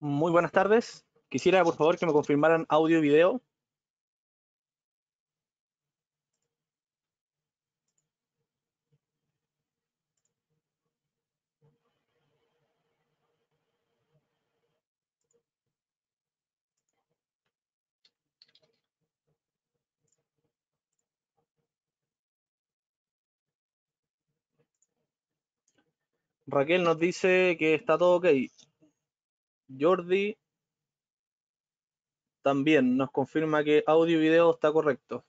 Muy buenas tardes. Quisiera, por favor, que me confirmaran audio y video. Raquel nos dice que está todo ok. Jordi también nos confirma que audio y video está correcto.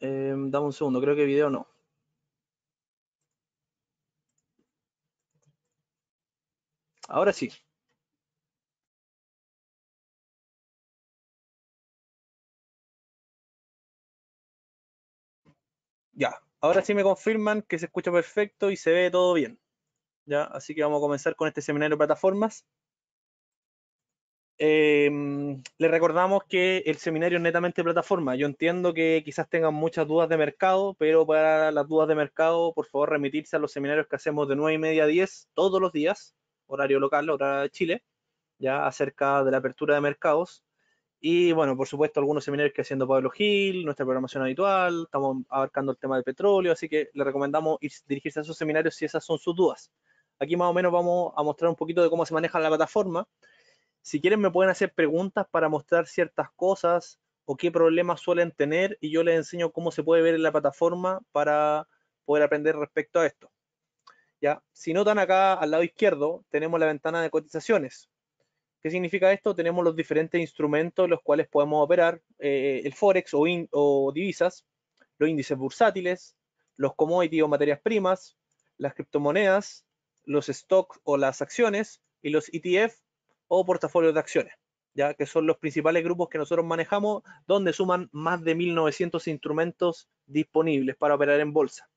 Em, dame un segundo, creo que video no. Ahora sí. Ya, ahora sí me confirman que se escucha perfecto y se ve todo bien. ¿ya? Así que vamos a comenzar con este seminario de plataformas. Em, le recordamos que el seminario es netamente plataforma. Yo entiendo que quizás tengan muchas dudas de mercado, pero para las dudas de mercado, por favor, remitirse a los seminarios que hacemos de 9 y media a 10 todos los días, horario local, hora de Chile, ya acerca de la apertura de mercados. Y bueno, por supuesto, algunos seminarios que haciendo Pablo Gil, nuestra programación habitual, estamos abarcando el tema del petróleo, así que le recomendamos ir, dirigirse a esos seminarios si esas son sus dudas. Aquí más o menos vamos a mostrar un poquito de cómo se maneja la plataforma. Si quieren me pueden hacer preguntas para mostrar ciertas cosas o qué problemas suelen tener y yo les enseño cómo se puede ver en la plataforma para poder aprender respecto a esto. ¿Ya? Si notan acá al lado izquierdo tenemos la ventana de cotizaciones. ¿Qué significa esto? Tenemos los diferentes instrumentos los cuales podemos operar, eh, el Forex o, o divisas, los índices bursátiles, los commodities o materias primas, las criptomonedas, los stocks o las acciones y los ETF o portafolios de acciones, ya que son los principales grupos que nosotros manejamos, donde suman más de 1.900 instrumentos disponibles para operar en bolsa.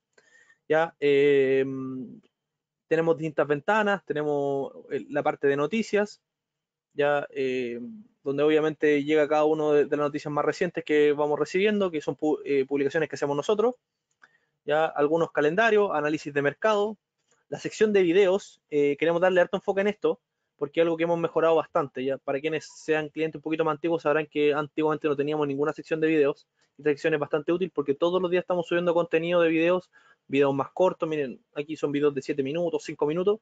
Ya em, tenemos distintas ventanas, tenemos eh, la parte de noticias, ya em, donde obviamente llega cada uno de, las noticias más recientes que vamos recibiendo, que son eh, publicaciones que hacemos nosotros, ya algunos calendarios, análisis de mercado, la sección de videos, eh, queremos darle harto enfoque en esto, porque es algo que hemos mejorado bastante. Ya para quienes sean clientes un poquito más antiguos, sabrán que antiguamente no teníamos ninguna sección de videos. Esta sección es bastante útil porque todos los días estamos subiendo contenido de videos, videos más cortos. Miren, aquí son videos de 7 minutos, 5 minutos.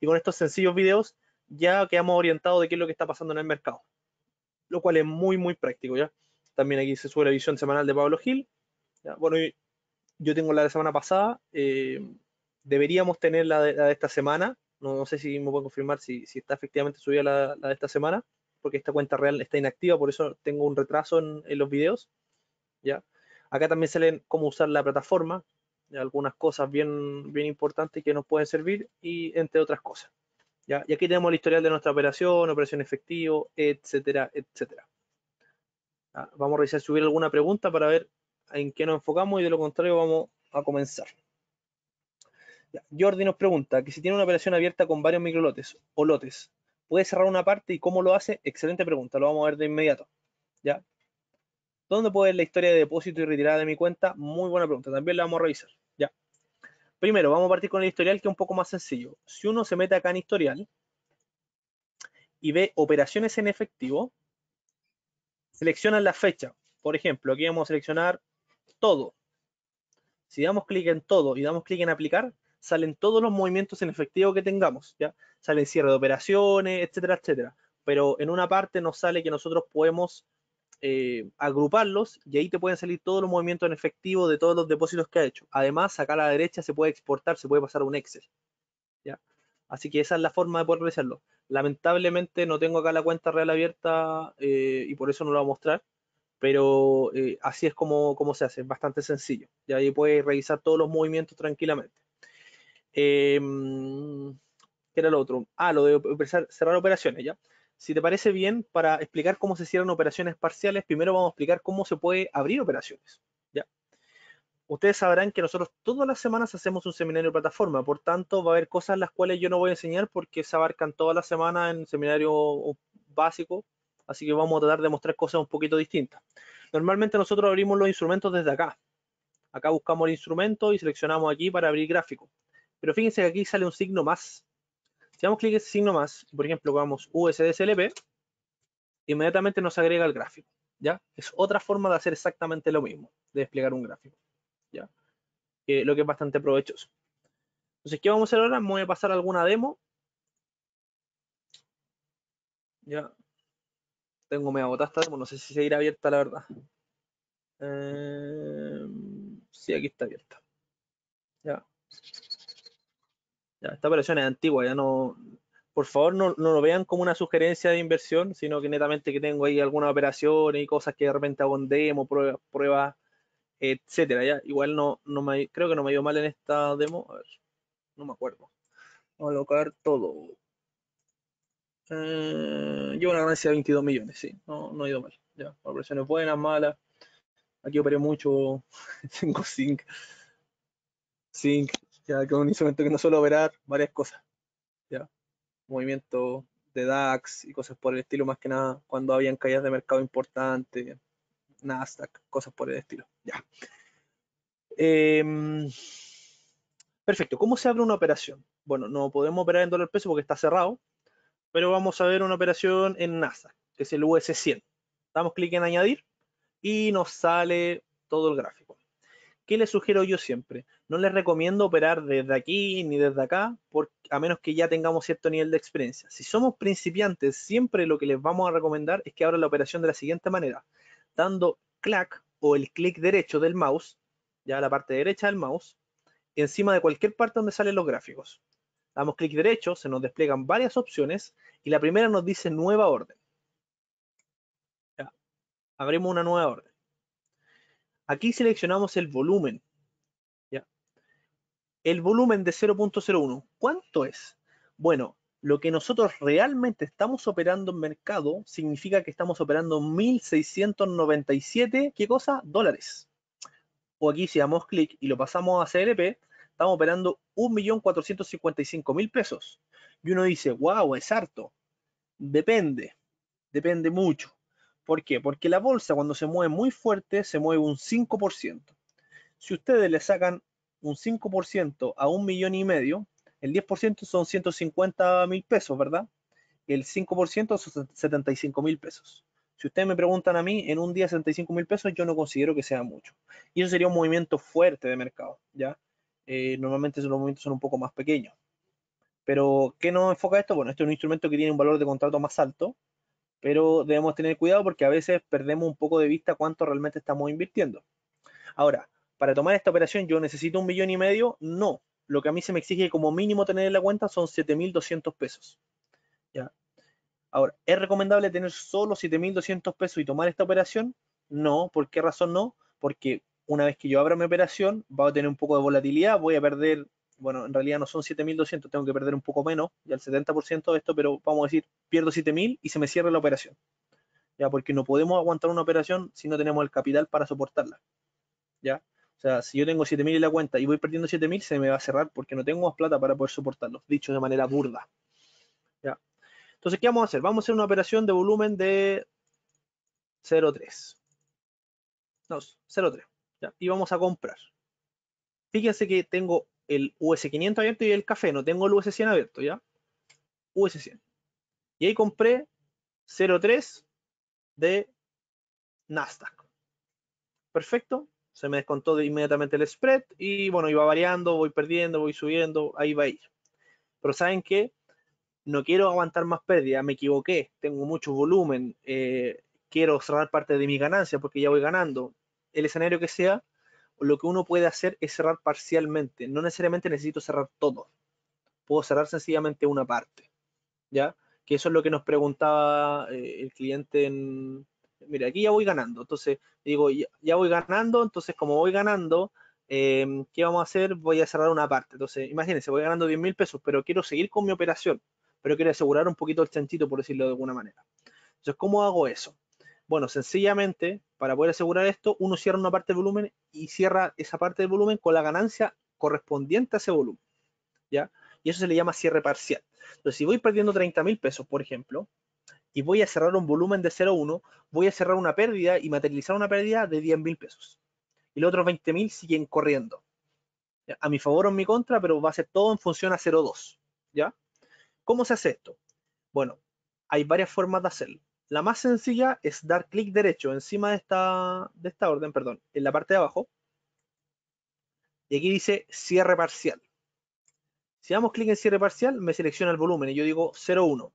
Y con estos sencillos videos ya quedamos orientados de qué es lo que está pasando en el mercado, lo cual es muy, muy práctico. ya También aquí se sube la visión semanal de Pablo Gil. Bueno, yo tengo la de semana pasada. Eh, deberíamos tener la de, esta semana. No, sé si me puedo confirmar si, está efectivamente subida la, de esta semana, porque esta cuenta real está inactiva, por eso tengo un retraso en, los videos. ¿ya? Acá también salen cómo usar la plataforma, algunas cosas bien, bien importantes que nos pueden servir y entre otras cosas. ¿ya? Y aquí tenemos el historial de nuestra operación, operación efectivo, etcétera, etcétera. Ah, vamos a revisar subir alguna pregunta para ver en qué nos enfocamos y de lo contrario vamos a comenzar. Jordi nos pregunta que si tiene una operación abierta con varios microlotes o lotes, ¿puede cerrar una parte y cómo lo hace? Excelente pregunta, lo vamos a ver de inmediato. ¿Ya? ¿Dónde puede ver la historia de depósito y retirada de mi cuenta? Muy buena pregunta, también la vamos a revisar. ¿Ya? Primero, vamos a partir con el historial que es un poco más sencillo. Si uno se mete acá en historial y ve operaciones en efectivo, selecciona la fecha. Por ejemplo, aquí vamos a seleccionar todo. Si damos clic en todo y damos clic en aplicar, salen todos los movimientos en efectivo que tengamos, ¿ya? salen cierre de operaciones, etcétera, etcétera. Pero en una parte nos sale que nosotros podemos eh, agruparlos y ahí te pueden salir todos los movimientos en efectivo de todos los depósitos que ha hecho. Además, acá a la derecha se puede exportar, se puede pasar a un Excel. ¿ya? Así que esa es la forma de poder realizarlo. Lamentablemente no tengo acá la cuenta real abierta eh, y por eso no la voy a mostrar, pero eh, así es como, como se hace, es bastante sencillo. Y ahí puedes revisar todos los movimientos tranquilamente. Em, ¿Qué era lo otro? Ah, lo de cerrar operaciones, ¿ya? Si te parece bien, para explicar cómo se cierran operaciones parciales, primero vamos a explicar cómo se puede abrir operaciones, ¿ya? Ustedes sabrán que nosotros todas las semanas hacemos un seminario de plataforma, por tanto va a haber cosas las cuales yo no voy a enseñar porque se abarcan toda la semana en seminario básico, así que vamos a tratar de mostrar cosas un poquito distintas. Normalmente nosotros abrimos los instrumentos desde acá. Acá buscamos el instrumento y seleccionamos aquí para abrir gráfico. Pero fíjense que aquí sale un signo más. Si damos clic en ese signo más, por ejemplo, vamos USDSLP, inmediatamente nos agrega el gráfico. ¿Ya? Es otra forma de hacer exactamente lo mismo, de desplegar un gráfico. ¿Ya? lo que es bastante provechoso. Entonces, ¿qué vamos a hacer ahora? voy a pasar alguna demo. Ya. Tengo me agotada esta demo, no sé si seguirá abierta, la verdad. Eh, sí, aquí está abierta. Ya esta operación es antigua, ya no, por favor no, lo vean como una sugerencia de inversión, sino que netamente que tengo ahí algunas operaciones y cosas que de repente hago en demo, pruebas, prueba, etcétera. ¿ya? Igual no, creo que no me ido mal en esta demo. A ver, no me acuerdo. Vamos a colocar todo. Eh, llevo una ganancia de 22 millones, sí, no, no ha ido mal. Ya, operaciones buenas, malas. Aquí operé mucho 5 zinc. Zinc, ya un instrumento que no suele operar varias cosas, ya movimiento de DAX y cosas por el estilo, más que nada cuando habían caídas de mercado importantes, Nasdaq, cosas por el estilo, ya. Em, perfecto, ¿cómo se abre una operación? Bueno, no podemos operar en dólar peso porque está cerrado, pero vamos a ver una operación en Nasdaq, que es el US100. Damos clic en añadir y nos sale todo el gráfico. ¿Qué les sugiero yo siempre? No les recomiendo operar desde aquí ni desde acá, porque, a menos que ya tengamos cierto nivel de experiencia. Si somos principiantes, siempre lo que les vamos a recomendar es que abran la operación de la siguiente manera, dando clac o el clic derecho del mouse, ya la parte derecha del mouse, encima de cualquier parte donde salen los gráficos. Damos clic derecho, se nos despliegan varias opciones y la primera nos dice nueva orden. Ya. Abrimos una nueva orden. Aquí seleccionamos el volumen. El volumen de 0.01, ¿cuánto es? Bueno, lo que nosotros realmente estamos operando en mercado significa que estamos operando 1.697, ¿qué cosa? Dólares. O aquí si damos clic y lo pasamos a CLP, estamos operando 1.455.000 pesos. Y uno dice, wow, es harto. Depende, depende mucho. ¿Por qué? Porque la bolsa cuando se mueve muy fuerte se mueve un 5%. Si ustedes le sacan un 5% a un millón y medio, el 10% son 150 mil pesos, ¿verdad? El 5% son 75 mil pesos. Si ustedes me preguntan a mí, en un día 75 mil pesos, yo no considero que sea mucho. Y eso sería un movimiento fuerte de mercado, ¿ya? Eh, normalmente los movimientos son un poco más pequeños. Pero, ¿qué nos enfoca esto? Bueno, este es un instrumento que tiene un valor de contrato más alto, pero debemos tener cuidado porque a veces perdemos un poco de vista cuánto realmente estamos invirtiendo. Ahora, para tomar esta operación, ¿yo necesito un millón y medio? No. Lo que a mí se me exige como mínimo tener en la cuenta son 7.200 pesos. ¿Ya? Ahora, ¿es recomendable tener solo 7.200 pesos y tomar esta operación? No. ¿Por qué razón no? Porque una vez que yo abra mi operación, va a tener un poco de volatilidad, voy a perder bueno, en realidad no son 7.200, tengo que perder un poco menos, ya el 70% de esto, pero vamos a decir, pierdo 7.000 y se me cierra la operación. Ya, porque no podemos aguantar una operación si no tenemos el capital para soportarla. Ya, o sea, si yo tengo 7.000 en la cuenta y voy perdiendo 7.000, se me va a cerrar porque no tengo más plata para poder soportarlo, dicho de manera burda. Ya. Entonces, ¿qué vamos a hacer? Vamos a hacer una operación de volumen de 0.3. 0.3. Y vamos a comprar. Fíjense que tengo el US500 abierto y el café, no tengo el US100 abierto, ¿ya? US100. Y ahí compré 0.3 de Nasdaq. Perfecto, se me descontó de inmediatamente el spread y bueno, iba variando, voy perdiendo, voy subiendo, ahí va a ir. Pero saben que no quiero aguantar más pérdida, me equivoqué, tengo mucho volumen, eh, quiero cerrar parte de mi ganancia porque ya voy ganando, el escenario que sea, lo que uno puede hacer es cerrar parcialmente. No necesariamente necesito cerrar todo. Puedo cerrar sencillamente una parte. ¿Ya? Que eso es lo que nos preguntaba eh, el cliente en... Mira, aquí ya voy ganando. Entonces, digo, ya, voy ganando. Entonces, como voy ganando, em, ¿qué vamos a hacer? Voy a cerrar una parte. Entonces, imagínense, voy ganando 10 mil pesos, pero quiero seguir con mi operación. Pero quiero asegurar un poquito el chanchito, por decirlo de alguna manera. Entonces, ¿cómo hago eso? Bueno, sencillamente, para poder asegurar esto, uno cierra una parte del volumen y cierra esa parte del volumen con la ganancia correspondiente a ese volumen. ¿Ya? Y eso se le llama cierre parcial. Entonces, si voy perdiendo 30 mil pesos, por ejemplo, y voy a cerrar un volumen de 0,1, voy a cerrar una pérdida y materializar una pérdida de 10 mil pesos. Y los otros 20 mil siguen corriendo. A mi favor o en mi contra, pero va a ser todo en función a 0,2. ¿Ya? ¿Cómo se hace esto? Bueno, hay varias formas de hacerlo. La más sencilla es dar clic derecho encima de esta, de esta orden, perdón, en la parte de abajo. Y aquí dice cierre parcial. Si damos clic en cierre parcial, me selecciona el volumen y yo digo 0.1.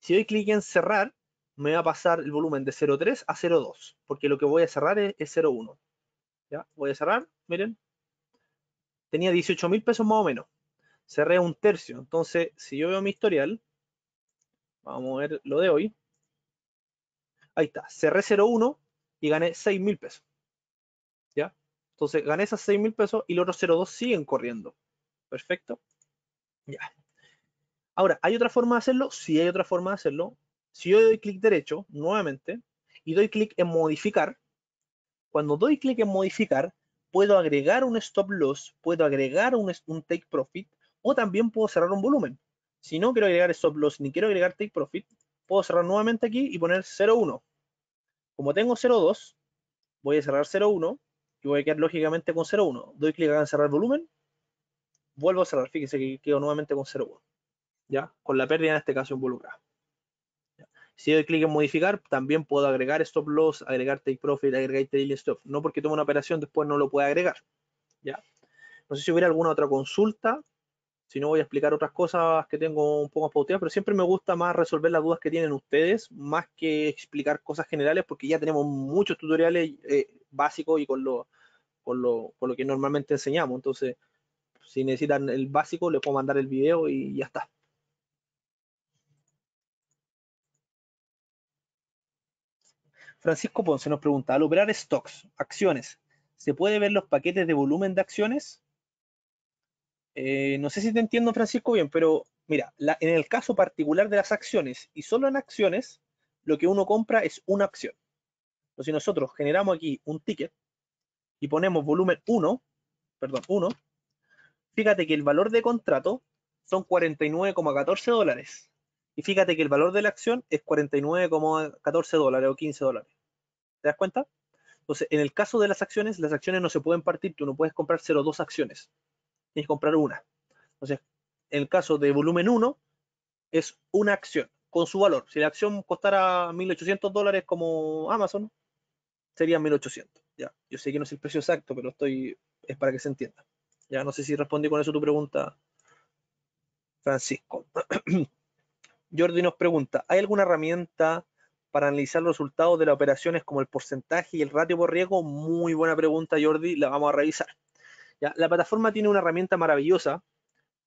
Si doy clic en cerrar, me va a pasar el volumen de 0.3 a 0.2, porque lo que voy a cerrar es, es 0.1. ¿Ya? Voy a cerrar, miren. Tenía 18 mil pesos más o menos. Cerré un tercio. Entonces, si yo veo mi historial, vamos a ver lo de hoy. Ahí está, cerré 0,1 y gané 6 mil pesos. ¿Ya? Entonces gané esas 6 mil pesos y los otros 0,2 siguen corriendo. Perfecto. Ya. Ahora, ¿hay otra forma de hacerlo? Sí, hay otra forma de hacerlo. Si yo doy clic derecho, nuevamente, y doy clic en modificar, cuando doy clic en modificar, puedo agregar un stop loss, puedo agregar un take profit, o también puedo cerrar un volumen. Si no quiero agregar stop loss ni quiero agregar take profit, puedo cerrar nuevamente aquí y poner 0,1. Como tengo 0,2, voy a cerrar 0,1 y voy a quedar lógicamente con 0,1. Doy clic acá en cerrar volumen, vuelvo a cerrar. Fíjense que quedo nuevamente con 0,1. ¿Ya? Con la pérdida en este caso involucrada. Si doy clic en modificar, también puedo agregar stop loss, agregar take profit, agregar daily stop. No porque tome una operación, después no lo pueda agregar. ¿Ya? No sé si hubiera alguna otra consulta si no, voy a explicar otras cosas que tengo un poco más pero siempre me gusta más resolver las dudas que tienen ustedes, más que explicar cosas generales, porque ya tenemos muchos tutoriales eh, básicos y con lo, lo, con lo que normalmente enseñamos. Entonces, si necesitan el básico, les puedo mandar el video y ya está. Francisco Ponce nos pregunta, al operar stocks, acciones, ¿se puede ver los paquetes de volumen de acciones? Eh, no sé si te entiendo, Francisco, bien, pero mira, en el caso particular de las acciones, y solo en acciones, lo que uno compra es una acción. Entonces, si nosotros generamos aquí un ticket y ponemos volumen 1, perdón, 1, fíjate que el valor de contrato son 49,14 dólares. Y fíjate que el valor de la acción es 49,14 dólares o 15 dólares. ¿Te das cuenta? Entonces, en el caso de las acciones, las acciones no se pueden partir, tú no puedes comprar 0,2 acciones tienes que comprar una. Entonces, en el caso de volumen 1, es una acción con su valor. Si la acción costara 1.800 dólares como Amazon, sería 1.800. Ya, yo sé que no es el precio exacto, pero estoy es para que se entienda. Ya no sé si respondí con eso tu pregunta, Francisco. Jordi nos pregunta, ¿hay alguna herramienta para analizar los resultados de las operaciones como el porcentaje y el ratio por riesgo? Muy buena pregunta, Jordi, la vamos a revisar. La plataforma tiene una herramienta maravillosa,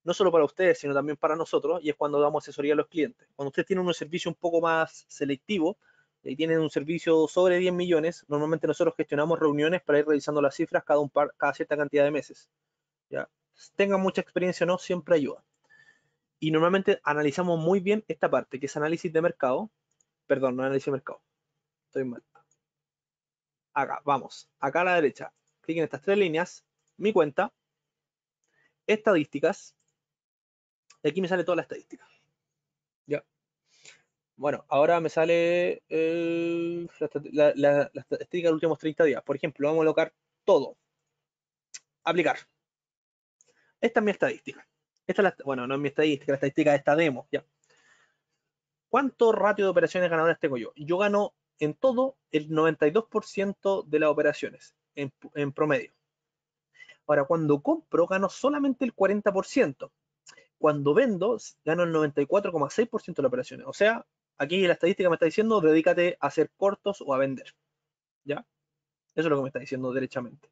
no solo para ustedes, sino también para nosotros, y es cuando damos asesoría a los clientes. Cuando ustedes tienen un servicio un poco más selectivo, y tienen un servicio sobre 10 millones, normalmente nosotros gestionamos reuniones para ir revisando las cifras cada, un par, cada cierta cantidad de meses. ¿ya? Tengan mucha experiencia o no, siempre ayuda. Y normalmente analizamos muy bien esta parte, que es análisis de mercado. Perdón, no análisis de mercado. Estoy mal. Acá, vamos. Acá a la derecha. Clic en estas tres líneas mi cuenta, estadísticas, y aquí me sale toda la estadística. Ya. Bueno, ahora me sale eh, la, estadística de los últimos 30 días. Por ejemplo, vamos a colocar todo. Aplicar. Esta es mi estadística. Esta la, bueno, no es mi estadística, la estadística de esta demo. Ya. ¿Cuánto ratio de operaciones ganadoras tengo yo? Yo gano en todo el 92% de las operaciones en promedio. Ahora, cuando compro, gano solamente el 40%. Cuando vendo, gano el 94,6% de las operaciones. O sea, aquí la estadística me está diciendo, dedícate a hacer cortos o a vender. ¿Ya? Eso es lo que me está diciendo derechamente.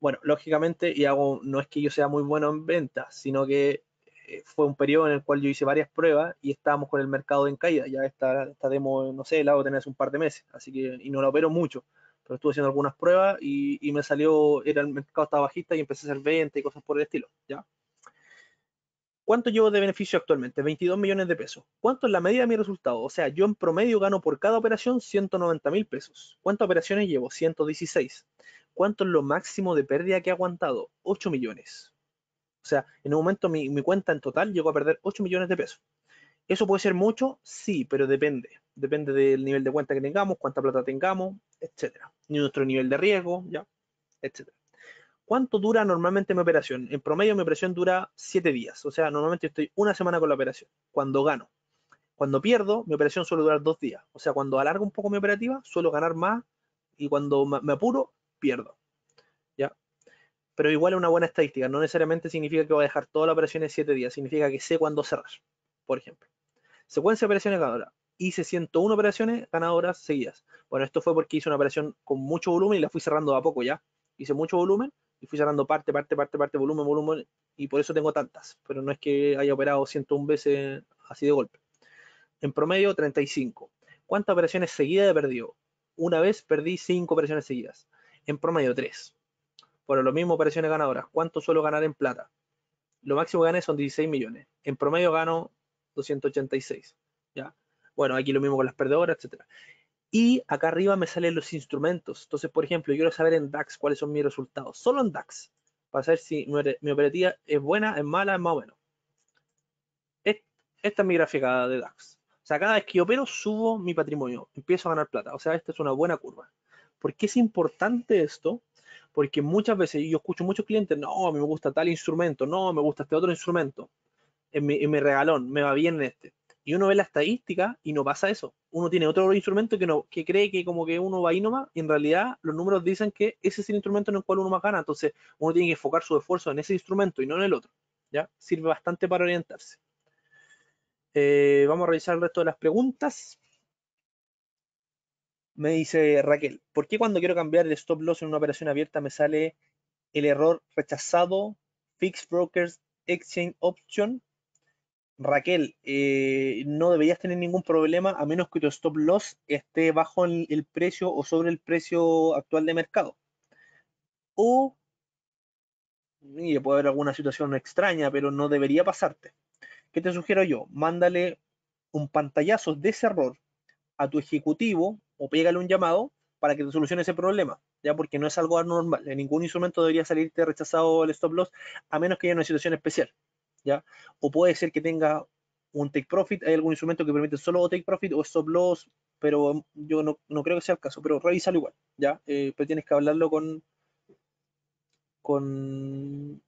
Bueno, lógicamente, y hago, no es que yo sea muy bueno en ventas, sino que eh, fue un periodo en el cual yo hice varias pruebas y estábamos con el mercado en caída. Ya esta, esta demo, no sé, la hago tener hace un par de meses, así que, y no la opero mucho pero estuve haciendo algunas pruebas y, me salió, era el mercado estaba bajista y empecé a hacer 20 y cosas por el estilo, ¿ya? ¿Cuánto llevo de beneficio actualmente? 22 millones de pesos. ¿Cuánto es la media de mi resultado? O sea, yo en promedio gano por cada operación 190 mil pesos. ¿Cuántas operaciones llevo? 116. ¿Cuánto es lo máximo de pérdida que he aguantado? 8 millones. O sea, en un momento mi cuenta en total llegó a perder 8 millones de pesos. ¿Eso puede ser mucho? Sí, pero depende. Depende del nivel de cuenta que tengamos, cuánta plata tengamos, etcétera. Nuestro nivel de riesgo, ya, etcétera. ¿Cuánto dura normalmente mi operación? En promedio mi operación dura 7 días. O sea, normalmente estoy una semana con la operación, cuando gano. Cuando pierdo, mi operación suele durar 2 días. O sea, cuando alargo un poco mi operativa, suelo ganar más y cuando me apuro, pierdo. ¿Ya? Pero igual es una buena estadística. No necesariamente significa que voy a dejar toda la operación en 7 días. Significa que sé cuándo cerrar, por ejemplo. Secuencia de operaciones ganadoras. Hice 101 operaciones ganadoras seguidas. Bueno, esto fue porque hice una operación con mucho volumen y la fui cerrando a poco ya. Hice mucho volumen y fui cerrando parte, parte, parte, parte, volumen, volumen, y por eso tengo tantas. Pero no es que haya operado 101 veces así de golpe. En promedio, 35. ¿Cuántas operaciones seguidas he perdido? Una vez perdí 5 operaciones seguidas. En promedio, 3. Bueno, lo mismo operaciones ganadoras. ¿Cuánto suelo ganar en plata? Lo máximo que gané son 16 millones. En promedio gano 286. ¿ya? Bueno, aquí lo mismo con las perdedoras, etcétera. Y acá arriba me salen los instrumentos. Entonces, por ejemplo, yo quiero saber en DAX cuáles son mis resultados. Solo en DAX. Para saber si mi operativa es buena, es mala, es más o menos. Esta es mi gráfica de DAX. O sea, cada vez que opero, subo mi patrimonio. Empiezo a ganar plata. O sea, esta es una buena curva. ¿Por qué es importante esto? Porque muchas veces yo escucho muchos clientes, no, a mí me gusta tal instrumento, no, me gusta este otro instrumento en mi, regalón, me va bien en este. Y uno ve la estadística y no pasa eso. Uno tiene otro instrumento que, no, que cree que como que uno va y nomás en realidad los números dicen que ese es el instrumento en el cual uno más gana. Entonces uno tiene que enfocar su esfuerzo en ese instrumento y no en el otro. ¿ya? Sirve bastante para orientarse. Eh, vamos a revisar el resto de las preguntas. Me dice Raquel, ¿por qué cuando quiero cambiar el stop loss en una operación abierta me sale el error rechazado, fixed brokers, exchange option Raquel, eh, no deberías tener ningún problema a menos que tu stop loss esté bajo el, precio o sobre el precio actual de mercado. O puede haber alguna situación extraña, pero no debería pasarte. ¿Qué te sugiero yo? Mándale un pantallazo de ese error a tu ejecutivo o pégale un llamado para que te solucione ese problema, ya porque no es algo anormal. En ningún instrumento debería salirte rechazado el stop loss a menos que haya una situación especial. O puede ser que tenga un take profit, hay algún instrumento que permite solo take profit o stop loss, pero em, yo no, creo que sea el caso, pero revisalo igual, ¿ya? Eh, pero tienes que hablarlo con, con,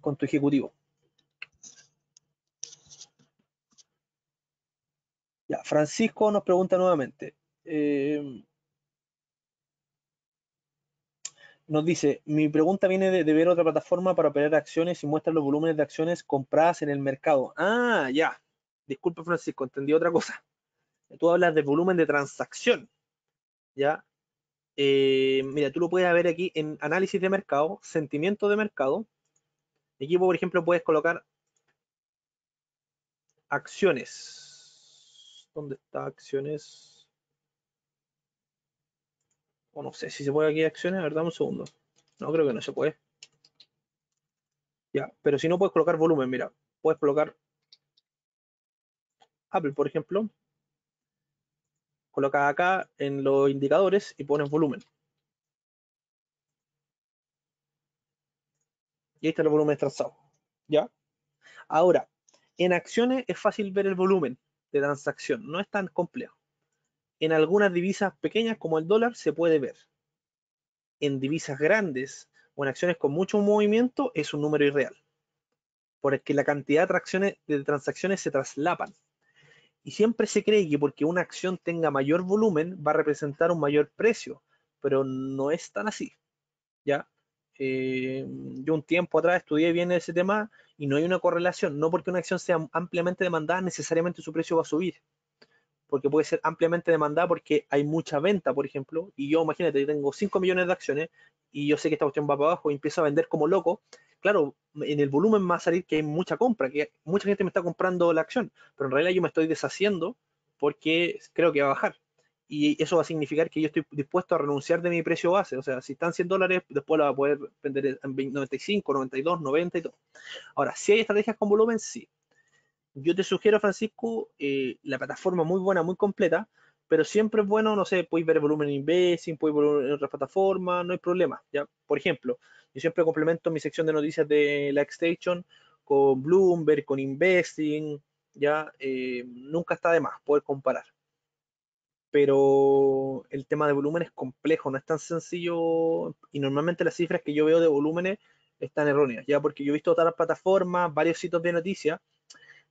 con tu ejecutivo. Ya, Francisco nos pregunta nuevamente. Eh, nos dice, mi pregunta viene de, ver otra plataforma para operar acciones y muestra los volúmenes de acciones compradas en el mercado. Ah, ya. Disculpe, Francisco, entendí otra cosa. Tú hablas de volumen de transacción. ¿Ya? Eh, mira, tú lo puedes ver aquí en análisis de mercado, sentimiento de mercado. Aquí, por ejemplo, puedes colocar acciones. ¿Dónde está acciones? O no sé si se puede aquí acciones. A ver, dame un segundo. No, creo que no se puede. Ya, pero si no puedes colocar volumen, mira. Puedes colocar Apple, por ejemplo. Colocas acá en los indicadores y pones volumen. Y ahí está el volumen trazado ¿Ya? Ahora, en acciones es fácil ver el volumen de transacción. No es tan complejo en algunas divisas pequeñas como el dólar se puede ver. En divisas grandes o en acciones con mucho movimiento es un número irreal, porque la cantidad de, de transacciones se traslapan. Y siempre se cree que porque una acción tenga mayor volumen va a representar un mayor precio, pero no es tan así. ¿ya? Eh, yo un tiempo atrás estudié bien ese tema y no hay una correlación. No porque una acción sea ampliamente demandada necesariamente su precio va a subir porque puede ser ampliamente demandada porque hay mucha venta, por ejemplo, y yo imagínate, yo tengo 5 millones de acciones y yo sé que esta cuestión va para abajo y empiezo a vender como loco, claro, en el volumen va a salir que hay mucha compra, que mucha gente me está comprando la acción, pero en realidad yo me estoy deshaciendo porque creo que va a bajar. Y eso va a significar que yo estoy dispuesto a renunciar de mi precio base. O sea, si están 100 dólares, después la va a poder vender en 95, 92, 90 y todo. Ahora, si hay estrategias con volumen, sí yo te sugiero, Francisco, eh, la plataforma muy buena, muy completa, pero siempre es bueno, no sé, podéis ver volumen en Investing, podéis ver en otras plataformas, no hay problema. ¿ya? Por ejemplo, yo siempre complemento mi sección de noticias de la Station con Bloomberg, con Investing, ya eh, nunca está de más poder comparar. Pero el tema de volumen es complejo, no es tan sencillo y normalmente las cifras que yo veo de volúmenes están erróneas, ya porque yo he visto otras plataformas, varios sitios de noticias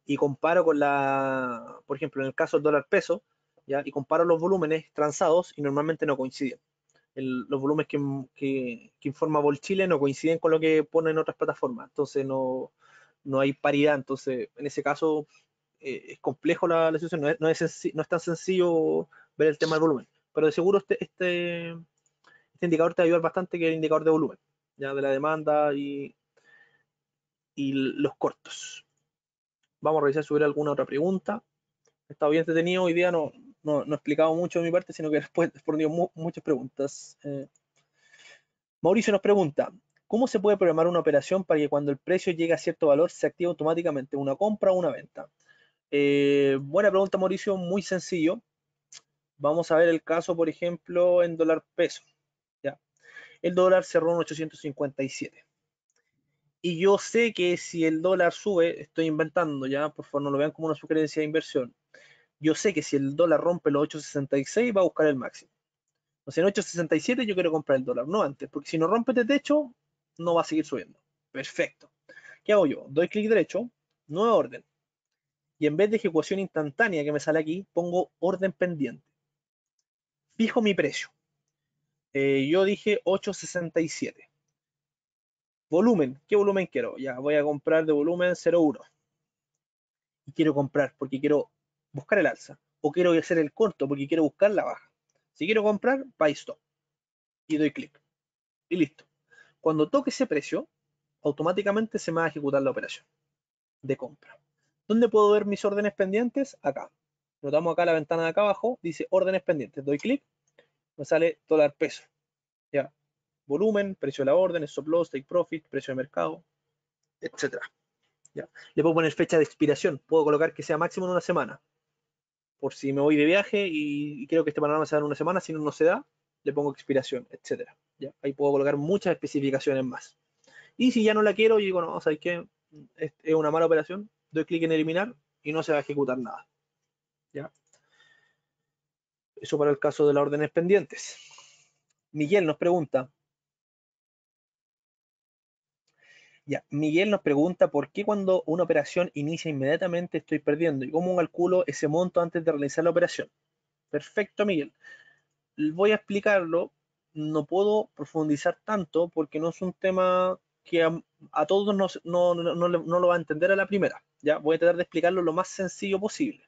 y comparo con la, por ejemplo, en el caso del dólar peso, ¿ya? y comparo los volúmenes transados y normalmente no coinciden. los volúmenes que, que, que, informa Volchile no coinciden con lo que pone en otras plataformas, entonces no, no hay paridad, entonces en ese caso eh, es complejo la, situación, no es, no, es tan sencillo ver el tema del volumen, pero de seguro este, este, este, indicador te va a ayudar bastante que el indicador de volumen, ya de la demanda y, y los cortos. Vamos a revisar si hubiera alguna otra pregunta. He estado bien detenido hoy día no, no, he explicado mucho de mi parte, sino que después he respondido muchas preguntas. Eh, Mauricio nos pregunta, ¿cómo se puede programar una operación para que cuando el precio llegue a cierto valor se active automáticamente una compra o una venta? Eh, buena pregunta, Mauricio, muy sencillo. Vamos a ver el caso, por ejemplo, en dólar peso. El dólar cerró en 857. Y yo sé que si el dólar sube, estoy inventando ya, por favor no lo vean como una sugerencia de inversión. Yo sé que si el dólar rompe los 8.66 va a buscar el máximo. O sea, en 8.67 yo quiero comprar el dólar, no antes, porque si no rompe este techo, no va a seguir subiendo. Perfecto. ¿Qué hago yo? Doy clic derecho, nueva orden. Y en vez de ejecución instantánea que me sale aquí, pongo orden pendiente. Fijo mi precio. Eh, yo dije 8.67. Volumen, ¿qué volumen quiero? Ya voy a comprar de volumen 0.1. Y quiero comprar porque quiero buscar el alza. O quiero hacer el corto porque quiero buscar la baja. Si quiero comprar, buy stop. Y doy clic. Y listo. Cuando toque ese precio, automáticamente se me va a ejecutar la operación de compra. ¿Dónde puedo ver mis órdenes pendientes? Acá. Notamos acá la ventana de acá abajo, dice órdenes pendientes. Doy clic, me sale dólar peso volumen, precio de la orden, stop loss, take profit, precio de mercado, etc. ¿Ya? Le puedo poner fecha de expiración, puedo colocar que sea máximo en una semana. Por si me voy de viaje y, creo que este panorama se da en una semana, si no, no se da, le pongo expiración, etcétera. Ahí puedo colocar muchas especificaciones más. Y si ya no la quiero y digo, no, ¿sabes qué? Es, es una mala operación, doy clic en eliminar y no se va a ejecutar nada. ¿Ya? Eso para el caso de las órdenes pendientes. Miguel nos pregunta, Ya, Miguel nos pregunta por qué cuando una operación inicia inmediatamente estoy perdiendo y cómo calculo ese monto antes de realizar la operación. Perfecto, Miguel. Voy a explicarlo. No puedo profundizar tanto porque no es un tema que a, todos no, lo va a entender a la primera. Ya, voy a tratar de explicarlo lo más sencillo posible.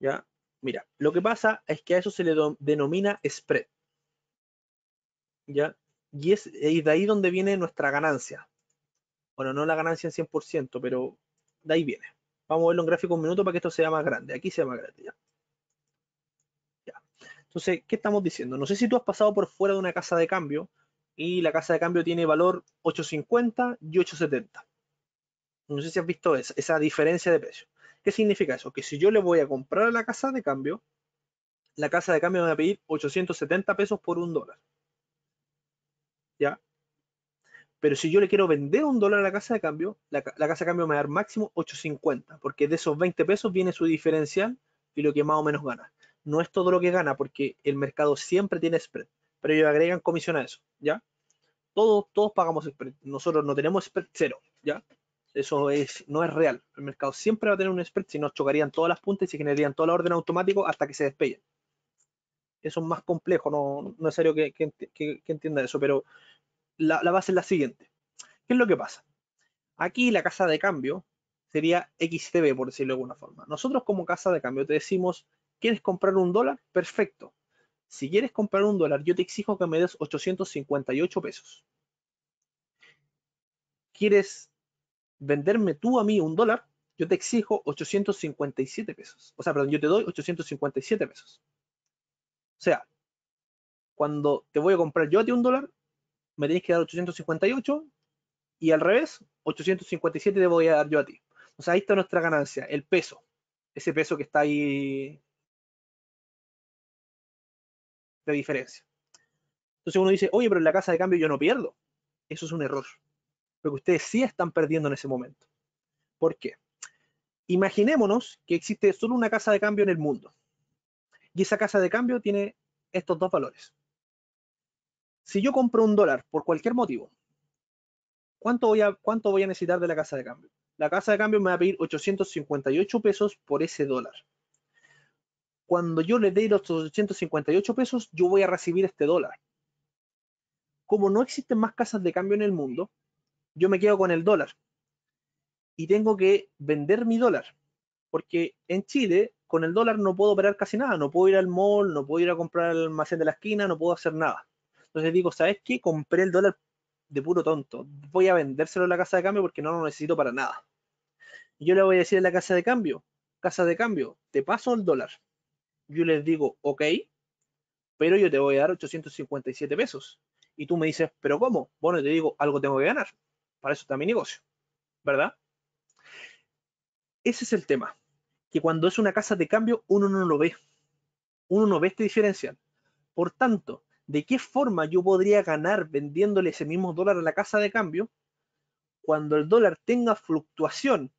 Ya, mira, lo que pasa es que a eso se le denomina spread. ¿ya? Y es de ahí donde viene nuestra ganancia. Bueno, no la ganancia en 100%, pero de ahí viene. Vamos a verlo en gráfico un minuto para que esto sea más grande. Aquí sea más grande, ya. ya. Entonces, ¿qué estamos diciendo? No sé si tú has pasado por fuera de una casa de cambio y la casa de cambio tiene valor 8.50 y 8.70. No sé si has visto esa, esa diferencia de precio. ¿Qué significa eso? Que si yo le voy a comprar a la casa de cambio, la casa de cambio me va a pedir 870 pesos por un dólar. ¿ya? Pero si yo le quiero vender un dólar a la casa de cambio, la, casa de cambio me va a dar máximo 8.50, porque de esos 20 pesos viene su diferencial y lo que más o menos gana. No es todo lo que gana, porque el mercado siempre tiene spread, pero ellos agregan comisión a eso, ¿ya? Todos, todos pagamos spread, nosotros no tenemos spread cero, ¿ya? Eso es, no es real. El mercado siempre va a tener un spread, si no chocarían todas las puntas y generarían toda la orden automático hasta que se despeguen eso es más complejo, no, es serio que, que, entienda eso, pero la, la, base es la siguiente. ¿Qué es lo que pasa? Aquí la casa de cambio sería XTB, por decirlo de alguna forma. Nosotros como casa de cambio te decimos, ¿quieres comprar un dólar? Perfecto. Si quieres comprar un dólar, yo te exijo que me des 858 pesos. ¿Quieres venderme tú a mí un dólar? Yo te exijo 857 pesos. O sea, perdón, yo te doy 857 pesos. O sea, cuando te voy a comprar yo a ti un dólar, me tienes que dar 858 y al revés, 857 te voy a dar yo a ti. O sea, ahí está nuestra ganancia, el peso. Ese peso que está ahí de diferencia. Entonces uno dice, oye, pero en la casa de cambio yo no pierdo. Eso es un error. Lo que ustedes sí están perdiendo en ese momento. ¿Por qué? Imaginémonos que existe solo una casa de cambio en el mundo y esa casa de cambio tiene estos dos valores. Si yo compro un dólar por cualquier motivo, ¿cuánto voy a, necesitar de la casa de cambio? La casa de cambio me va a pedir 858 pesos por ese dólar. Cuando yo le dé los 858 pesos, yo voy a recibir este dólar. Como no existen más casas de cambio en el mundo, yo me quedo con el dólar y tengo que vender mi dólar, porque en Chile con el dólar no puedo operar casi nada, no puedo ir al mall, no puedo ir a comprar al almacén de la esquina, no puedo hacer nada. Entonces digo, ¿sabes qué? Compré el dólar de puro tonto. Voy a vendérselo a la casa de cambio porque no lo necesito para nada. yo le voy a decir a la casa de cambio, casa de cambio, te paso el dólar. Yo les digo, ok, pero yo te voy a dar 857 pesos. Y tú me dices, ¿pero cómo? Bueno, te digo, algo tengo que ganar. Para eso está mi negocio, ¿verdad? Ese es el tema cuando es una casa de cambio uno no lo ve. Uno no ve este diferencial. Por tanto, ¿de qué forma yo podría ganar vendiéndole ese mismo dólar a la casa de cambio cuando el dólar tenga fluctuación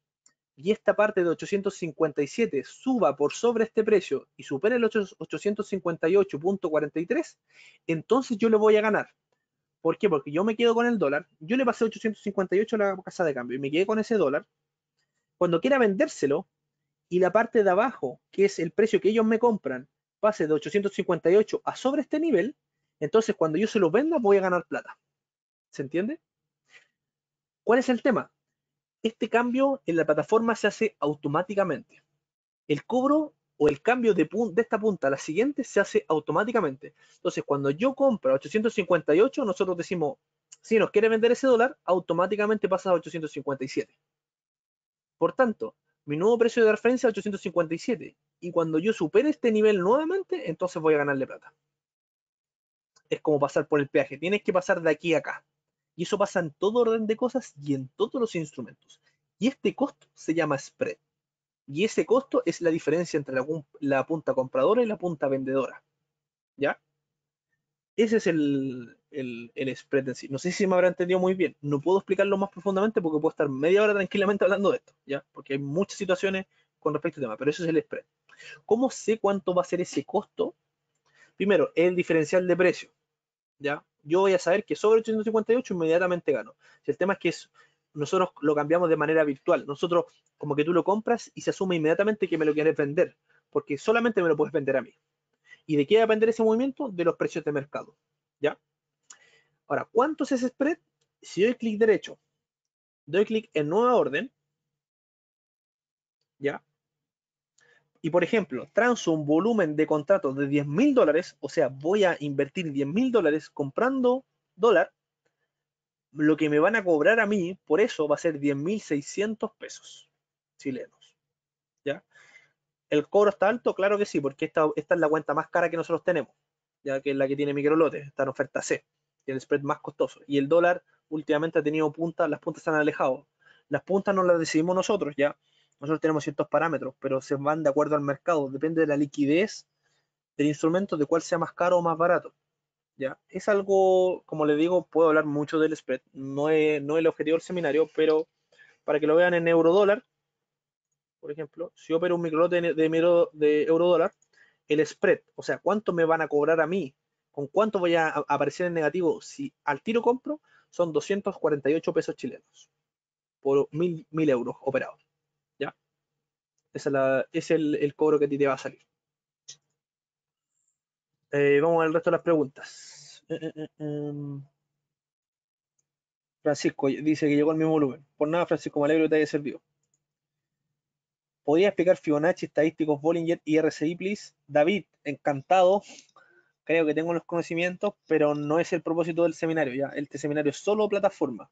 y esta parte de 857 suba por sobre este precio y supere el 858.43, entonces yo le voy a ganar. ¿Por qué? Porque yo me quedo con el dólar, yo le pasé 858 a la casa de cambio y me quedé con ese dólar. Cuando quiera vendérselo, y la parte de abajo, que es el precio que ellos me compran, pase de 858 a sobre este nivel, entonces cuando yo se los venda voy a ganar plata. ¿Se entiende? ¿Cuál es el tema? Este cambio en la plataforma se hace automáticamente. El cobro o el cambio de, de esta punta a la siguiente se hace automáticamente. Entonces, cuando yo compro 858, nosotros decimos, si nos quiere vender ese dólar, automáticamente pasa a 857. Por tanto, mi nuevo precio de referencia es 857. Y cuando yo supere este nivel nuevamente, entonces voy a ganarle plata. Es como pasar por el peaje. Tienes que pasar de aquí a acá. Y eso pasa en todo orden de cosas y en todos los instrumentos. Y este costo se llama spread. Y ese costo es la diferencia entre la, la punta compradora y la punta vendedora. ¿Ya? Ese es el, el, spread en sí. No sé si me habrá entendido muy bien. No puedo explicarlo más profundamente porque puedo estar media hora tranquilamente hablando de esto, ¿ya? Porque hay muchas situaciones con respecto al tema, pero ese es el spread. ¿Cómo sé cuánto va a ser ese costo? Primero, el diferencial de precio, ¿ya? Yo voy a saber que sobre 858 inmediatamente gano. Si el tema es que nosotros lo cambiamos de manera virtual. Nosotros, como que tú lo compras y se asume inmediatamente que me lo quieres vender, porque solamente me lo puedes vender a mí. ¿Y de qué va a depender ese movimiento? De los precios de mercado. ¿Ya? Ahora, ¿cuánto es ese spread? Si doy clic derecho, doy clic en nueva orden, ¿ya? Y por ejemplo, transo un volumen de contrato de 10 mil dólares, o sea, voy a invertir 10 mil dólares comprando dólar, lo que me van a cobrar a mí por eso va a ser 10.600 pesos chilenos. ¿El cobro está alto? Claro que sí, porque esta, es la cuenta más cara que nosotros tenemos, ya que es la que tiene microlotes, está en oferta C, tiene el spread más costoso. Y el dólar últimamente ha tenido puntas, las puntas están han alejado. Las puntas no las decidimos nosotros, ya. Nosotros tenemos ciertos parámetros, pero se van de acuerdo al mercado, depende de la liquidez del instrumento, de cuál sea más caro o más barato. ¿ya? Es algo, como le digo, puedo hablar mucho del spread, no es, no es el objetivo del seminario, pero para que lo vean en euro dólar, por ejemplo, si opero un micro de, de, euro dólar, el spread, o sea, cuánto me van a cobrar a mí, con cuánto voy a, aparecer en negativo si al tiro compro, son 248 pesos chilenos por mil, euros operados. ¿Ya? es, el, cobro que a ti te va a salir. Eh, vamos al resto de las preguntas. Eh, eh, em. Francisco dice que llegó al mismo volumen. Por nada, Francisco, me alegro que te haya servido. ¿Podría explicar Fibonacci, estadísticos Bollinger y RSI, please? David, encantado. Creo que tengo los conocimientos, pero no es el propósito del seminario. Ya, este seminario es solo plataforma.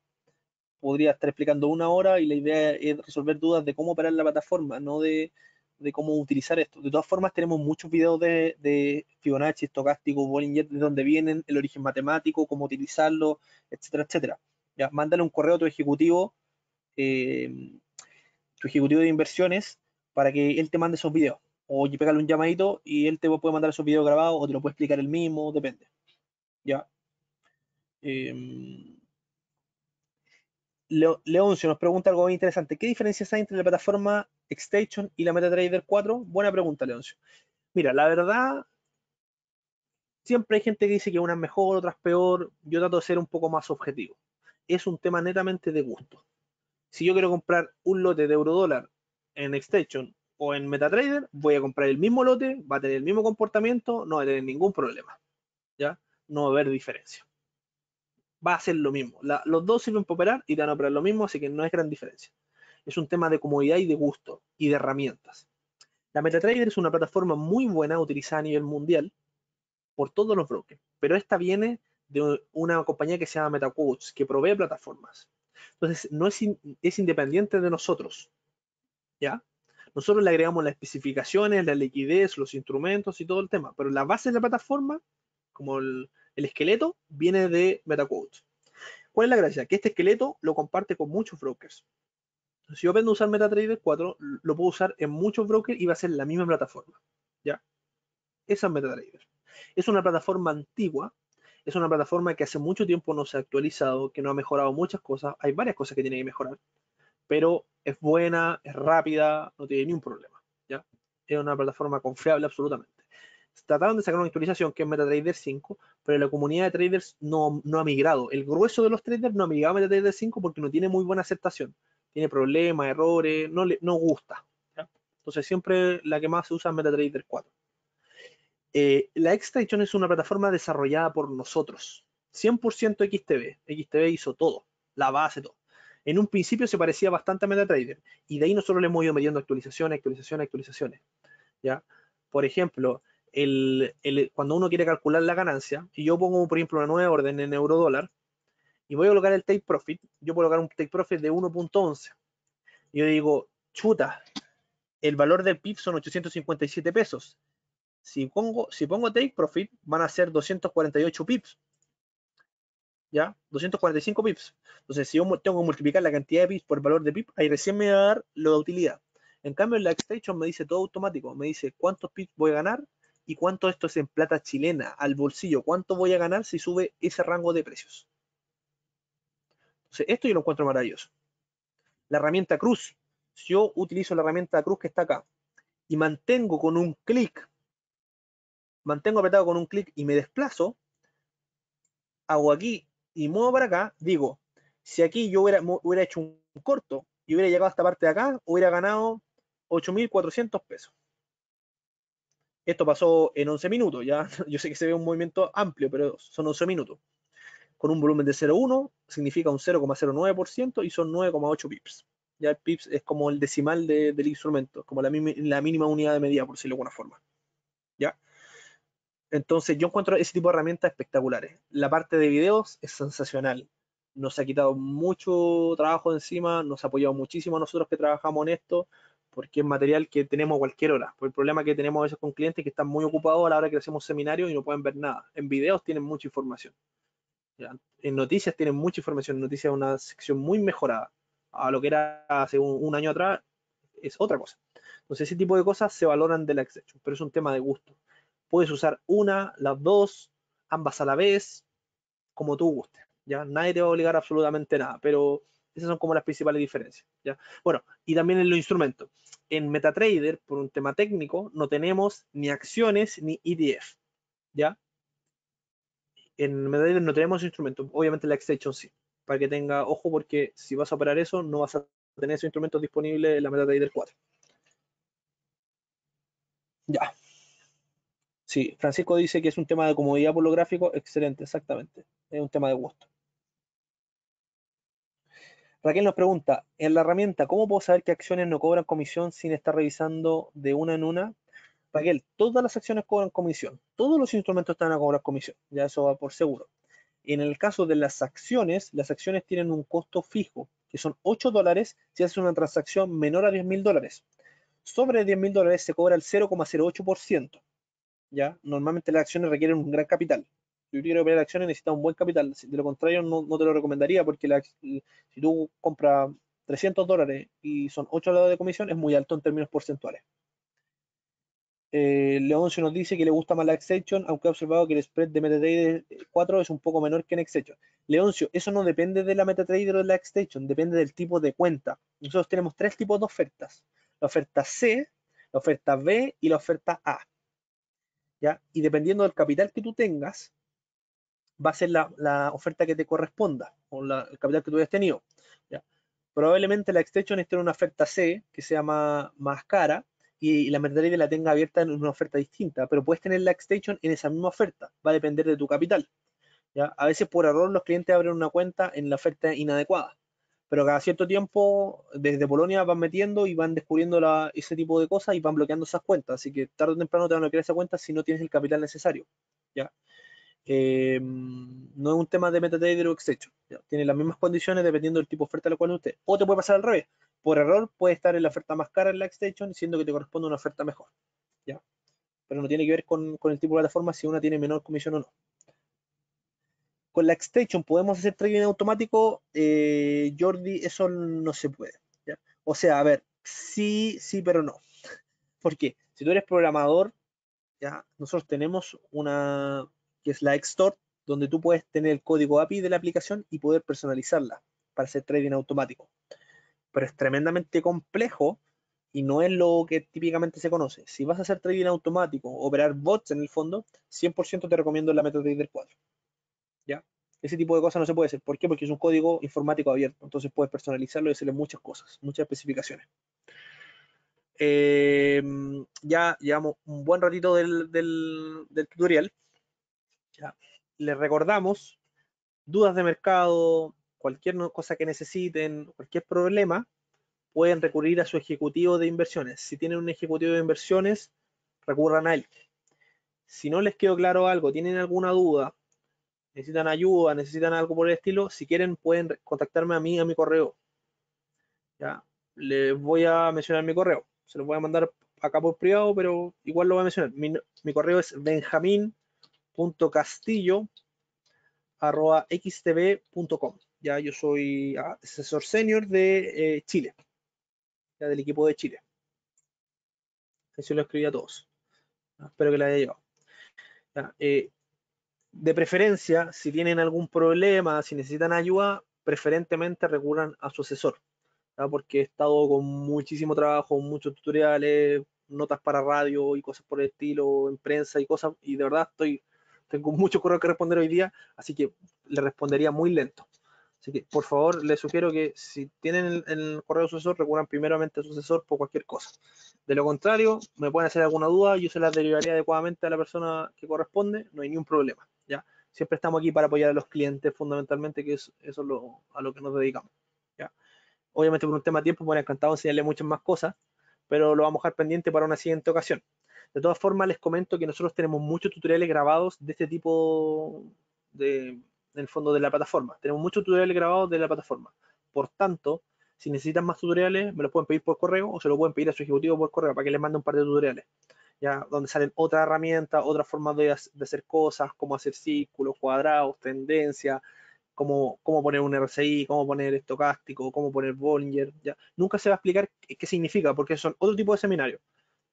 Podría estar explicando una hora y la idea es resolver dudas de cómo operar la plataforma, no de, cómo utilizar esto. De todas formas, tenemos muchos videos de, Fibonacci, estocástico, Bollinger, de dónde vienen, el origen matemático, cómo utilizarlo, etcétera, etcétera. Ya, mándale un correo a tu ejecutivo, eh, tu ejecutivo de inversiones, para que él te mande esos videos. O pegarle un llamadito y él te puede mandar esos videos grabados o te lo puede explicar él mismo, depende. ¿Ya? Em, Leoncio nos pregunta algo muy interesante. ¿Qué diferencias hay entre la plataforma Extension y la MetaTrader 4? Buena pregunta, Leoncio. Mira, la verdad, siempre hay gente que dice que una es mejor, otra es peor. Yo trato de ser un poco más objetivo. Es un tema netamente de gusto. Si yo quiero comprar un lote de euro dólar en Extension o en MetaTrader, voy a comprar el mismo lote, va a tener el mismo comportamiento, no va a tener ningún problema. ¿Ya? No va a haber diferencia. Va a ser lo mismo. los dos sirven para operar y te van a operar lo mismo, así que no es gran diferencia. Es un tema de comodidad y de gusto y de herramientas. La MetaTrader es una plataforma muy buena utilizada a nivel mundial por todos los brokers, pero esta viene de una compañía que se llama MetaQuotes, que provee plataformas. Entonces, no es, es independiente de nosotros. Nosotros le agregamos las especificaciones, la liquidez, los instrumentos y todo el tema, pero la base de la plataforma, como el, esqueleto, viene de MetaQuotes. ¿Cuál es la gracia? Que este esqueleto lo comparte con muchos brokers. Si yo aprendo a usar MetaTrader 4, lo puedo usar en muchos brokers y va a ser la misma plataforma, ¿ya? Esa es MetaTrader. Es una plataforma antigua, es una plataforma que hace mucho tiempo no se ha actualizado, que no ha mejorado muchas cosas, hay varias cosas que tiene que mejorar, pero es buena, es rápida, no tiene ni un problema. ¿ya? Es una plataforma confiable absolutamente. Trataron de sacar una actualización que es MetaTrader 5, pero la comunidad de traders no, ha migrado. El grueso de los traders no ha migrado a MetaTrader 5 porque no tiene muy buena aceptación. Tiene problemas, errores, no, le, gusta. Entonces siempre la que más se usa es MetaTrader 4. Eh, la Extraction es una plataforma desarrollada por nosotros. 100% XTB. XTB hizo todo, la base, todo en un principio se parecía bastante a MetaTrader y de ahí nosotros le hemos ido mediendo actualizaciones, actualizaciones, actualizaciones. ¿ya? Por ejemplo, el, cuando uno quiere calcular la ganancia, y yo pongo, por ejemplo, una nueva orden en euro dólar y voy a colocar el take profit, yo a colocar un take profit de 1.11. Yo digo, chuta, el valor del PIB son 857 pesos. Si pongo, si pongo take profit, van a ser 248 pips. ¿ya? 245 pips. Entonces, si yo tengo que multiplicar la cantidad de pips por el valor de pip, ahí recién me va a dar de utilidad. En cambio, en la Extension me dice todo automático, me dice cuántos pips voy a ganar y cuánto esto es en plata chilena, al bolsillo, cuánto voy a ganar si sube ese rango de precios. Entonces, esto yo lo encuentro maravilloso. La herramienta Cruz, si yo utilizo la herramienta Cruz que está acá y mantengo con un clic, mantengo apretado con un clic y me desplazo, hago aquí y muevo para acá, digo, si aquí yo hubiera, hubiera hecho un corto y hubiera llegado a esta parte de acá, hubiera ganado 8.400 pesos. Esto pasó en 11 minutos, ya yo sé que se ve un movimiento amplio, pero son 11 minutos. Con un volumen de 0,1 significa un 0,09% y son 9,8 pips. Ya el pips es como el decimal del instrumento, como la, la mínima unidad de medida, por decirlo de alguna forma. Entonces yo encuentro ese tipo de herramientas espectaculares. La parte de videos es sensacional. Nos ha quitado mucho trabajo encima, nos ha apoyado muchísimo a nosotros que trabajamos en esto, porque es material que tenemos cualquier hora. Por el problema que tenemos a veces con clientes que están muy ocupados a la hora que hacemos seminarios y no pueden ver nada. En videos tienen mucha información. En noticias tienen mucha información. noticias es una sección muy mejorada. A lo que era hace un, año atrás es otra cosa. Entonces ese tipo de cosas se valoran de la excepción, pero es un tema de gusto. Puedes usar una, las dos, ambas a la vez, como tú guste ¿ya? Nadie te va a obligar absolutamente nada, pero esas son como las principales diferencias. ¿ya? Bueno, y también en los instrumentos. En MetaTrader, por un tema técnico, no tenemos ni acciones ni ETF. ¿ya? En MetaTrader no tenemos instrumentos. Obviamente la extension sí, para que tenga ojo porque si vas a operar eso, no vas a tener esos instrumentos disponibles en la MetaTrader 4. Ya. Sí, Francisco dice que es un tema de comodidad por lo gráfico. Excelente, exactamente. Es un tema de gusto. Raquel nos pregunta, en la herramienta, ¿cómo puedo saber qué acciones no cobran comisión sin estar revisando de una en una? Raquel, todas las acciones cobran comisión. Todos los instrumentos están a cobrar comisión. Ya eso va por seguro. En el caso de las acciones, las acciones tienen un costo fijo, que son 8 dólares si haces una transacción menor a 10 mil dólares. Sobre 10 mil dólares se cobra el 0,08%. ¿ya? Normalmente las acciones requieren un gran capital. Si tú quieres operar acciones necesitas un buen capital. De lo contrario, no, te lo recomendaría porque si tú compras 300 dólares y son 8 dólares de comisión, es muy alto en términos porcentuales. Eh, Leoncio nos dice que le gusta más la exception, aunque ha observado que el spread de MetaTrader 4 eh, es un poco menor que en exception. Leoncio, eso no depende de la MetaTrader o de la exception, depende del tipo de cuenta. Nosotros tenemos tres tipos de ofertas. La oferta C, la oferta B y la oferta A. Y dependiendo del capital que tú tengas, va a ser la, oferta que te corresponda o la, el capital que tú hayas tenido. Probablemente la extension esté en una oferta C, que sea más, más cara, y, la mercadería la tenga abierta en una oferta distinta, pero puedes tener la extension en esa misma oferta, va a depender de tu capital. ¿ya? A veces por error los clientes abren una cuenta en la oferta inadecuada pero cada cierto tiempo desde Polonia van metiendo y van descubriendo la, ese tipo de cosas y van bloqueando esas cuentas. Así que tarde o temprano te van a bloquear esa cuenta si no tienes el capital necesario. ¿ya? Em, no es un tema de MetaTrader o extension Tiene las mismas condiciones dependiendo del tipo de oferta a la cual usted. O te puede pasar al revés. Por error puede estar en la oferta más cara en la extension, siendo que te corresponde una oferta mejor. ¿ya? Pero no tiene que ver con, con el tipo de plataforma si una tiene menor comisión o no con la extension podemos hacer trading automático, eh, Jordi, eso no se puede. O sea, a ver, sí, sí, pero no. porque Si tú eres programador, ¿ya? nosotros tenemos una que es la extort donde tú puedes tener el código API de la aplicación y poder personalizarla para hacer trading automático. Pero es tremendamente complejo y no es lo que típicamente se conoce. Si vas a hacer trading automático, operar bots en el fondo, 100% te recomiendo la MetaTrader 4. Ese tipo de cosas no se puede hacer. ¿Por qué? Porque es un código informático abierto. Entonces puedes personalizarlo y hacerle muchas cosas, muchas especificaciones. Em, ya llevamos un buen ratito del, tutorial. Les recordamos dudas de mercado, cualquier cosa que necesiten, cualquier problema, pueden recurrir a su ejecutivo de inversiones. Si tienen un ejecutivo de inversiones, recurran a él. Si no les quedó claro algo, tienen alguna duda, necesitan ayuda, necesitan algo por el estilo, si quieren pueden contactarme a mí, a mi correo. Ya, les voy a mencionar mi correo. Se los voy a mandar acá por privado, pero igual lo voy a mencionar. Mi, correo es benjamín.castillo Ya yo soy ah, asesor senior de eh, Chile, ya del equipo de Chile. Eso lo escribí a todos. Espero que la haya llegado, Ya, eh, de preferencia, si tienen algún problema, si necesitan ayuda, preferentemente recurran a su asesor, porque he estado con muchísimo trabajo, muchos tutoriales, notas para radio y cosas por el estilo, en prensa y cosas, y de verdad estoy, tengo mucho correo que responder hoy día, así que le respondería muy lento. Así que, por favor, les sugiero que si tienen el, correo de su asesor, recurran primeramente a su asesor por cualquier cosa. De lo contrario, me pueden hacer alguna duda, yo se la derivaría adecuadamente a la persona que corresponde, no hay ningún problema. ¿ya? Siempre estamos aquí para apoyar a los clientes fundamentalmente, que es, eso lo, a lo que nos dedicamos, ¿ya? Obviamente por un tema de tiempo, me encantado enseñarle muchas más cosas, pero lo vamos a dejar pendiente para una siguiente ocasión. De todas formas, les comento que nosotros tenemos muchos tutoriales grabados de este tipo de, en el fondo de la plataforma. Tenemos muchos tutoriales grabados de la plataforma. Por tanto, si necesitan más tutoriales, me los pueden pedir por correo o se lo pueden pedir a su ejecutivo por correo para que les mande un par de tutoriales donde salen otras herramientas, otras formas de, hacer cosas, como hacer círculos, cuadrados, tendencias, cómo, cómo poner un RCI, cómo poner estocástico, cómo poner Bollinger, ya. Nunca se va a explicar qué, significa, porque son otro tipo de seminarios,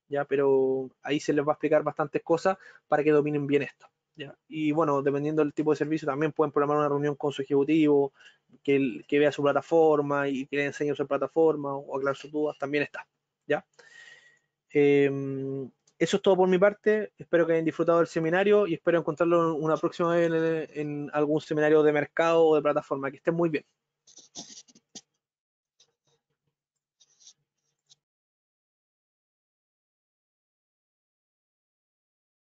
ya, pero ahí se les va a explicar bastantes cosas para que dominen bien esto. Y bueno, dependiendo del tipo de servicio, también pueden programar una reunión con su ejecutivo, que, vea su plataforma y que le enseñe su plataforma o aclarar sus dudas, también está. ¿ya? Em, eso es todo por mi parte. Espero que hayan disfrutado del seminario y espero encontrarlo una próxima vez en, algún seminario de mercado o de plataforma. Que estén muy bien.